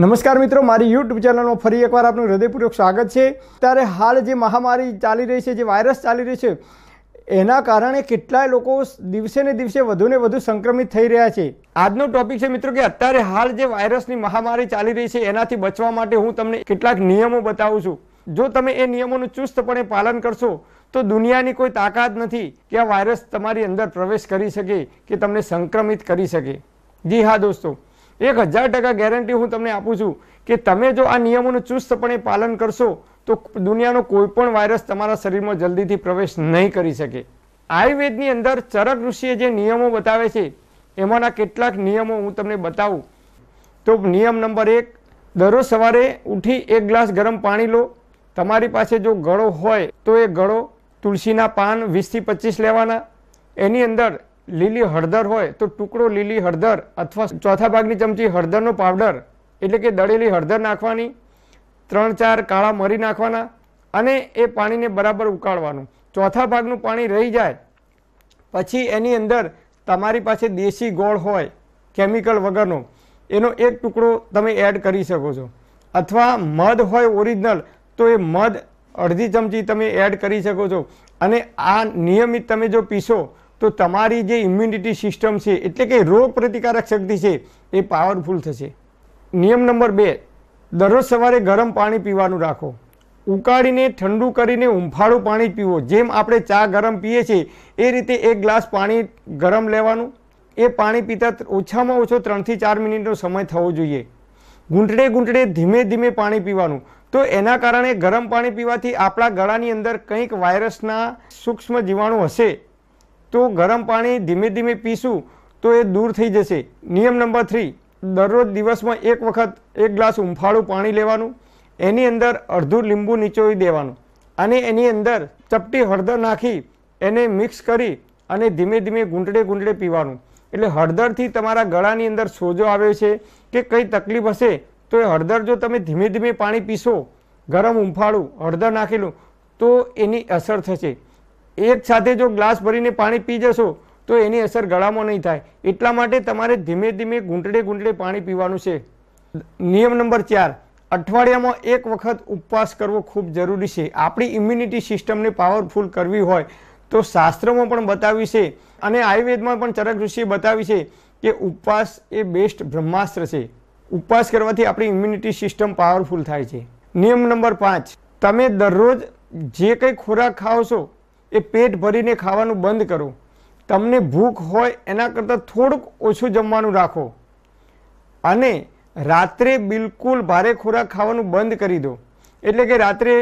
નમસ્કાર મિત્રો મારી યુટ્યુબ ચેનલમાં ફરી એકવાર આપનું હૃદયપૂર્વક સ્વાગત છે ત્યારે હાલ જે મહામારી ચાલી રહી છે જે વાયરસ ચાલી રહી છે એના કારણે કેટલાય લોકો દિવસે ને દિવસે વધુને વધુ સંક્રમિત થઈ રહ્યા છે આજનો ટોપિક છે મિત્રો કે અત્યારે હાલ જે વાયરસની મહામારી ચાલી રહી છે એનાથી બચવા માટે હું તમને કેટલાક નિયમો બતાવું છું જો તમે એ નિયમોનું ચુસ્તપણે પાલન કરશો તો દુનિયાની કોઈ તાકાત નથી કે આ વાયરસ તમારી અંદર પ્રવેશ કરી શકે કે તમને સંક્રમિત કરી શકે જી હા દોસ્તો એક હજાર ટકા ગેરંટી હું તમને આપું છું કે તમે જો આ નિયમોનું ચુસ્તપણે પાલન કરશો તો દુનિયાનો કોઈ પણ વાયરસ તમારા શરીરમાં જલ્દીથી પ્રવેશ નહીં કરી શકે આયુર્વેદની અંદર ચરક ઋષિએ જે નિયમો બતાવે છે એમાંના કેટલાક નિયમો હું તમને બતાવું તો નિયમ નંબર એક દરરોજ સવારે ઉઠી એક ગ્લાસ ગરમ પાણી લો તમારી પાસે જો ગળો હોય તો એ ગળો તુલસીના પાન વીસથી પચીસ લેવાના એની અંદર લીલી હળદર હોય તો ટુકડો લીલી હળદર અથવા ચોથા ભાગની ચમચી હળદરનો પાવડર એટલે કે દળેલી હળદર નાખવાની ત્રણ ચાર કાળા મરી નાખવાના અને એ પાણીને બરાબર ઉકાળવાનું ચોથા ભાગનું પાણી રહી જાય પછી એની અંદર તમારી પાસે દેશી ગોળ હોય કેમિકલ વગરનો એનો એક ટુકડો તમે એડ કરી શકો છો અથવા મધ હોય ઓરિજિનલ તો એ મધ અડધી ચમચી તમે એડ કરી શકો છો અને આ નિયમિત તમે જો પીશો તો તમારી જે ઇમ્યુનિટી સિસ્ટમ છે એટલે કે રોગ પ્રતિકારક શક્તિ છે એ પાવરફુલ થશે નિયમ નંબર બે દરરોજ સવારે ગરમ પાણી પીવાનું રાખો ઉકાળીને ઠંડુ કરીને ઉંફાળું પાણી પીવો જેમ આપણે ચા ગરમ પીએ છીએ એ રીતે એક ગ્લાસ પાણી ગરમ લેવાનું એ પાણી પીતા ઓછામાં ઓછો ત્રણથી ચાર મિનિટનો સમય થવો જોઈએ ઘૂંટડે ઘૂંટડે ધીમે ધીમે પાણી પીવાનું તો એના કારણે ગરમ પાણી પીવાથી આપણા ગળાની અંદર કંઈક વાયરસના સૂક્ષ્મ જીવાણુ હશે તો ગરમ પાણી ધીમે ધીમે પીશું તો એ દૂર થઈ જશે નિયમ નંબર થ્રી દરરોજ દિવસમાં એક વખત એક ગ્લાસ ઉંફાળું પાણી લેવાનું એની અંદર અડધું લીંબુ નીચોવી દેવાનું અને એની અંદર ચપટી હળદર નાખી એને મિક્સ કરી અને ધીમે ધીમે ગુંટડે ગુંટડે પીવાનું એટલે હળદરથી તમારા ગળાની અંદર સોજો આવે છે કે કંઈ તકલીફ હશે તો એ હળદર જો તમે ધીમે ધીમે પાણી પીશો ગરમ ઉંફાળું હળદર નાખેલું તો એની અસર થશે એક સાથે જો ગ્લાસ ભરીને પાણી પી જશો તો એની અસર ગળામાં નહીં થાય એટલા માટે તમારે ધીમે ધીમે ઘૂંટડે ઘૂંટડે પાણી પીવાનું છે નિયમ નંબર ચાર અઠવાડિયામાં એક વખત ઉપવાસ કરવો ખૂબ જરૂરી છે આપણી ઇમ્યુનિટી સિસ્ટમને પાવરફુલ કરવી હોય તો શાસ્ત્રમાં પણ બતાવી છે અને આયુર્વેદમાં પણ ચરક ઋષિએ બતાવી છે કે ઉપવાસ એ બેસ્ટ બ્રહ્માસ્ત્ર છે ઉપવાસ કરવાથી આપણી ઇમ્યુનિટી સિસ્ટમ પાવરફુલ થાય છે નિયમ નંબર પાંચ તમે દરરોજ જે કંઈ ખોરાક ખાઓ છો એ પેટ ભરીને ખાવાનું બંધ કરો તમને ભૂખ હોય એના કરતાં થોડુંક ઓછું જમવાનું રાખો અને રાત્રે બિલકુલ ભારે ખોરાક ખાવાનું બંધ કરી દો એટલે કે રાત્રે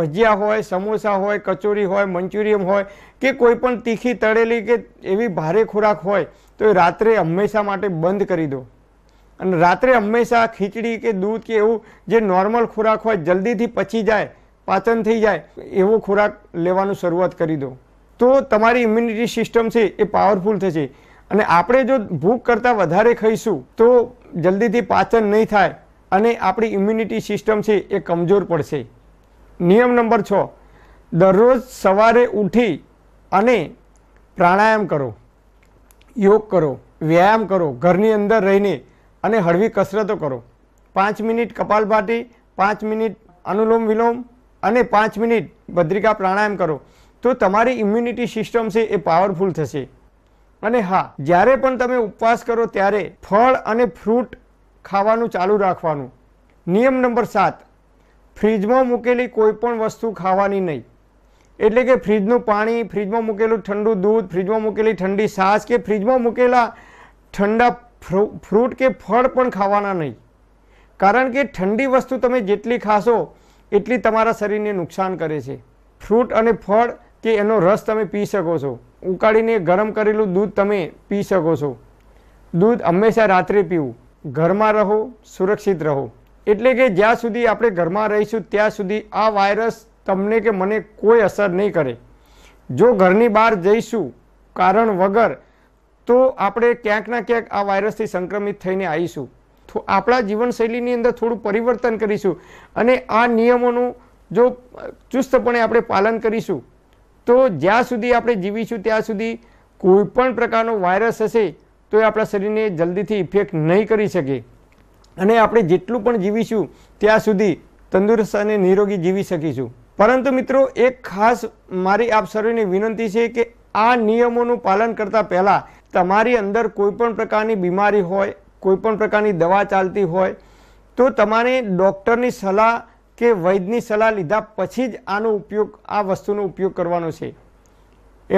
ભજીયા હોય સમોસા હોય કચોરી હોય મંચુરિયમ હોય કે કોઈ પણ તીખી તળેલી કે એવી ભારે ખોરાક હોય તો એ રાત્રે હંમેશા માટે બંધ કરી દો અને રાત્રે હંમેશા ખીચડી કે દૂધ કે એવું જે નોર્મલ ખોરાક હોય જલ્દીથી પચી જાય પાચન થઈ જાય એવો ખોરાક લેવાનું શરૂઆત કરી દો તો તમારી ઇમ્યુનિટી સિસ્ટમ છે એ પાવરફુલ થશે અને આપણે જો ભૂખ કરતાં વધારે ખાઈશું તો જલ્દીથી પાચન નહીં થાય અને આપણી ઇમ્યુનિટી સિસ્ટમ છે એ કમજોર પડશે નિયમ નંબર છ દરરોજ સવારે ઉઠી અને પ્રાણાયામ કરો યોગ કરો વ્યાયામ કરો ઘરની અંદર રહીને અને હળવી કસરતો કરો પાંચ મિનિટ કપાલભાતી પાંચ મિનિટ અનુલોમ વિલોમ અને પાંચ મિનિટ ભદ્રિકા પ્રાણાયામ કરો તો તમારી ઇમ્યુનિટી સિસ્ટમ છે એ પાવરફુલ થશે અને હા જ્યારે પણ તમે ઉપવાસ કરો ત્યારે ફળ અને ફ્રૂટ ખાવાનું ચાલુ રાખવાનું નિયમ નંબર સાત ફ્રીજમાં મૂકેલી કોઈપણ વસ્તુ ખાવાની નહીં એટલે કે ફ્રીજનું પાણી ફ્રીજમાં મૂકેલું ઠંડુ દૂધ ફ્રીજમાં મૂકેલી ઠંડી સાસ કે ફ્રીજમાં મૂકેલા ઠંડા ફ્રૂટ કે ફળ પણ ખાવાના નહીં કારણ કે ઠંડી વસ્તુ તમે જેટલી ખાશો એટલી તમારા શરીરને નુકસાન કરે છે ફ્રૂટ અને ફળ કે એનો રસ તમે પી શકો છો ઉકાળીને ગરમ કરેલું દૂધ તમે પી શકો છો દૂધ હંમેશા રાત્રે પીવું ઘરમાં રહો સુરક્ષિત રહો એટલે કે જ્યાં સુધી આપણે ઘરમાં રહીશું ત્યાં સુધી આ વાયરસ તમને કે મને કોઈ અસર નહીં કરે જો ઘરની બહાર જઈશું કારણ વગર તો આપણે ક્યાંક ના ક્યાંક આ વાયરસથી સંક્રમિત થઈને આવીશું આપણા જીવનશૈલીની અંદર થોડું પરિવર્તન કરીશું અને આ નિયમોનું જો ચુસ્તપણે આપણે પાલન કરીશું તો જ્યાં સુધી આપણે જીવીશું ત્યાં સુધી કોઈ પણ પ્રકારનો વાયરસ હશે તો એ આપણા શરીરને જલ્દીથી ઇફેક્ટ નહીં કરી શકે અને આપણે જેટલું પણ જીવીશું ત્યાં સુધી તંદુરસ્ત અને નિરોગી જીવી શકીશું પરંતુ મિત્રો એક ખાસ મારી આપ સર્વેને વિનંતી છે કે આ નિયમોનું પાલન કરતાં પહેલાં તમારી અંદર કોઈ પણ પ્રકારની બીમારી હોય કોઈપણ પ્રકારની દવા ચાલતી હોય તો તમારે ડૉક્ટરની સલાહ કે વૈદ્યની સલાહ લીધા પછી જ આનો ઉપયોગ આ વસ્તુનો ઉપયોગ કરવાનો છે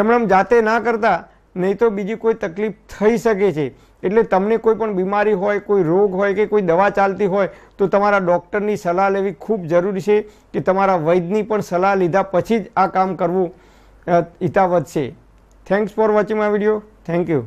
એમણે જાતે ના કરતા નહીં તો બીજી કોઈ તકલીફ થઈ શકે છે એટલે તમને કોઈ પણ બીમારી હોય કોઈ રોગ હોય કે કોઈ દવા ચાલતી હોય તો તમારા ડૉક્ટરની સલાહ લેવી ખૂબ જરૂરી છે કે તમારા વૈદ્યની પણ સલાહ લીધા પછી જ આ કામ કરવું હિતાવત છે thanks for watching my video thank you